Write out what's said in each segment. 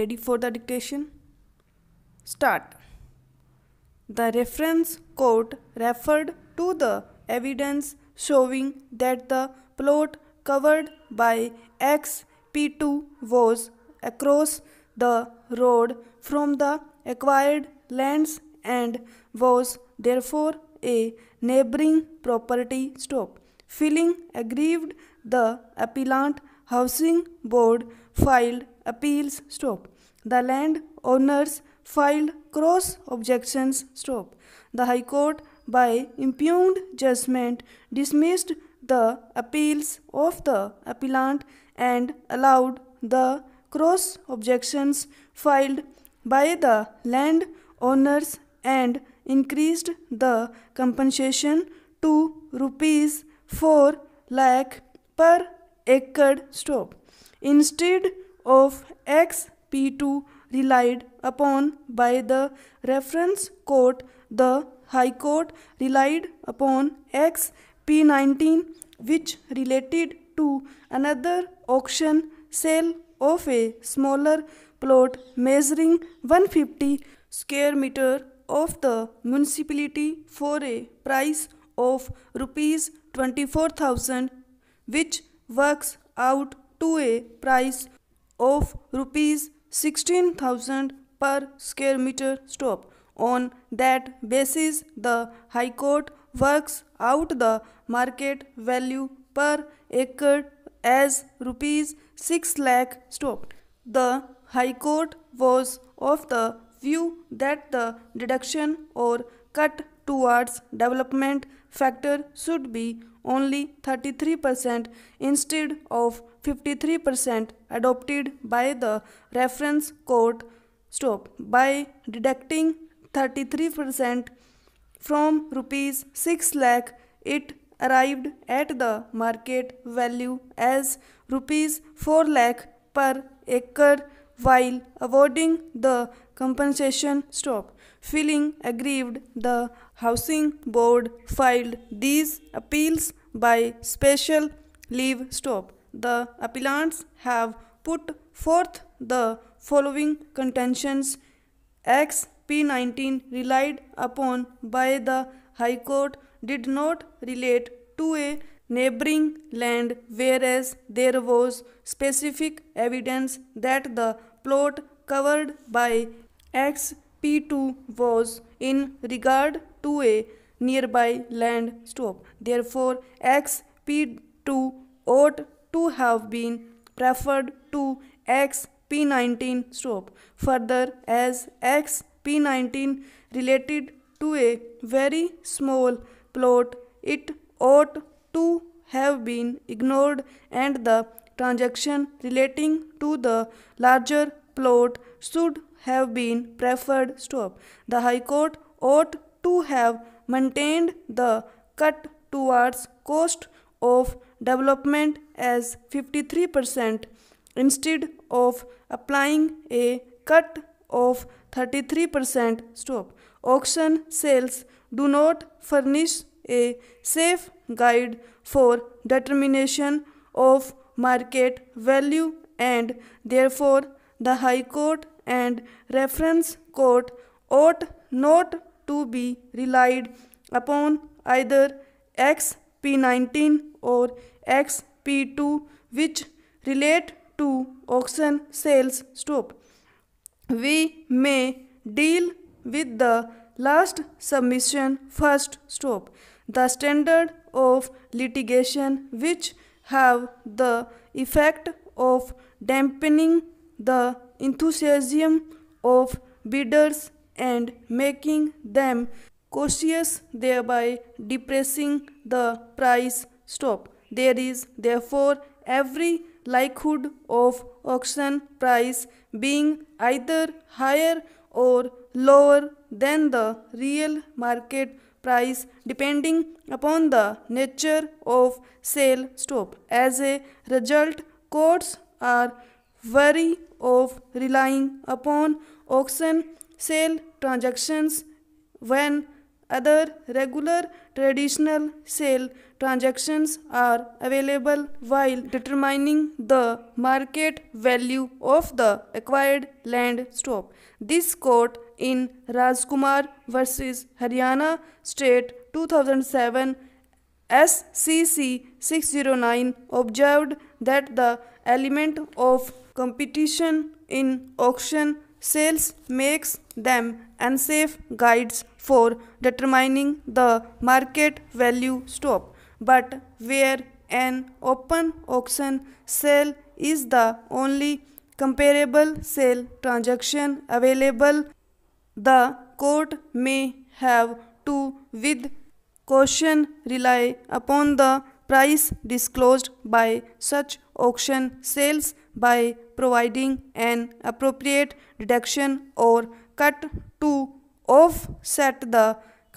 Ready for the dictation? Start. The reference court referred to the evidence showing that the plot covered by XP2 was across the road from the acquired lands and was therefore a neighboring property stop. Feeling aggrieved, the appellant housing board filed appeals stop. The landowners filed cross objections stop. The High Court by impugned judgment dismissed the appeals of the appellant and allowed the cross objections filed by the landowners and increased the compensation to rupees 4 lakh per acre stop. Instead, of XP2 relied upon by the reference court, the High Court relied upon XP19 which related to another auction sale of a smaller plot measuring 150 square meter of the municipality for a price of rupees 24000 which works out to a price of rupees 16000 per square meter stop on that basis the high court works out the market value per acre as rupees 6 lakh stop the high court was of the view that the deduction or cut towards development factor should be only 33% instead of 53% adopted by the reference court stop by deducting 33% from rupees 6 lakh it arrived at the market value as rupees 4 lakh per acre while awarding the compensation stop. Feeling aggrieved, the Housing Board filed these appeals by special leave stop. The appellants have put forth the following contentions. X P19 relied upon by the High Court did not relate to a neighboring land whereas there was specific evidence that the plot covered by XP2 was in regard to a nearby land stroke. Therefore, XP2 ought to have been preferred to XP19 stroke. Further, as XP19 related to a very small plot, it ought to have been ignored and the transaction relating to the larger plot should have been preferred stop. The High Court ought to have maintained the cut towards cost of development as 53% instead of applying a cut of 33% stop. Auction sales do not furnish a safe guide for determination of market value and therefore the High Court and Reference Court ought not to be relied upon either XP19 or XP2 which relate to auction sales stop. We may deal with the last submission first stop. The standard of litigation which have the effect of dampening the enthusiasm of bidders and making them cautious, thereby depressing the price stop. There is therefore every likelihood of auction price being either higher or lower than the real market price depending upon the nature of sale stop. As a result, courts are very of relying upon auction sale transactions when other regular traditional sale transactions are available while determining the market value of the acquired land stock. This court in Rajkumar versus Haryana State 2007 SCC 609 observed that the element of competition in auction sales makes them unsafe guides for determining the market value stop but where an open auction sale is the only comparable sale transaction available the court may have to with question rely upon the price disclosed by such auction sales by providing an appropriate deduction or cut to offset the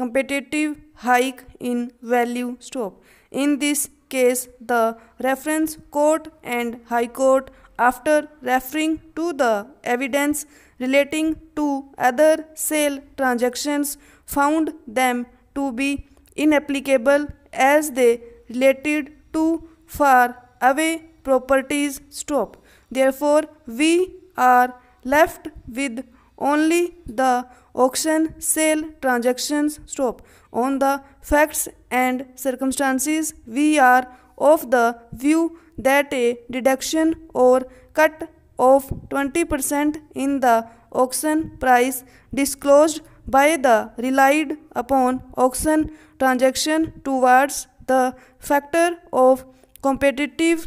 competitive hike in value stop. In this case, the reference court and high court after referring to the evidence relating to other sale transactions found them to be inapplicable as they related to far away properties stop. Therefore, we are left with only the auction sale transactions stop. On the facts and circumstances, we are of the view that a deduction or cut of 20% in the auction price disclosed by the relied upon auction transaction towards the factor of competitive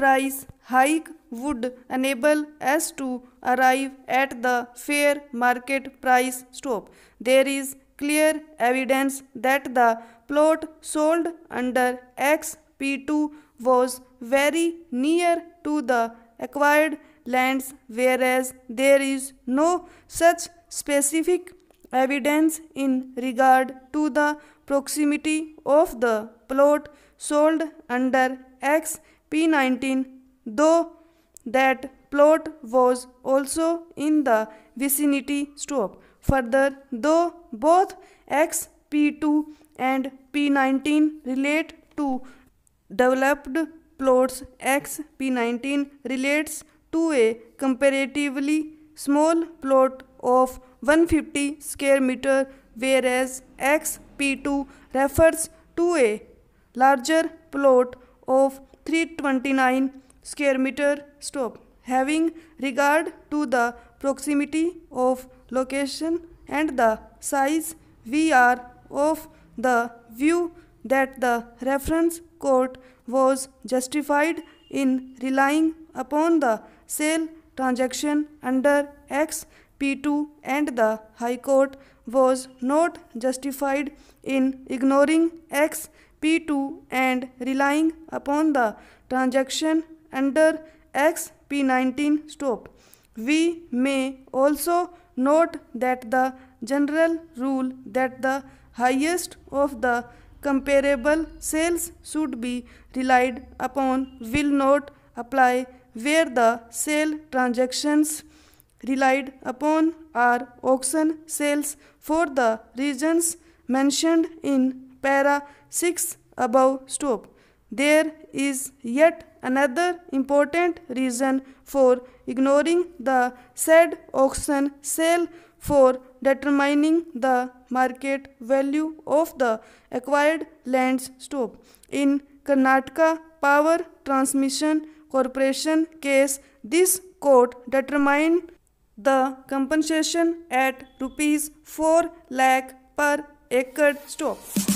price hike would enable us to arrive at the fair market price stop. There is clear evidence that the plot sold under XP2 was very near to the acquired lands whereas there is no such specific evidence in regard to the proximity of the plot sold under XP19 though that plot was also in the vicinity stop. Further, though both XP2 and P19 relate to developed plots, XP19 relates to a comparatively small plot of 150 square meter whereas X P2 refers to a larger plot of 329 square meter stop having regard to the proximity of location and the size VR of the view that the reference court was justified in relying upon the sale transaction under X P2 and the High Court was not justified in ignoring X P2 and relying upon the transaction under X P19 stop. We may also note that the general rule that the highest of the comparable sales should be relied upon will not apply where the sale transactions relied upon are auction sales for the reasons mentioned in para 6 above stop. There is yet another important reason for ignoring the said auction sale for determining the market value of the acquired lands stop. In Karnataka Power Transmission Corporation case, this court determined the compensation at rupees 4 lakh per acre stock.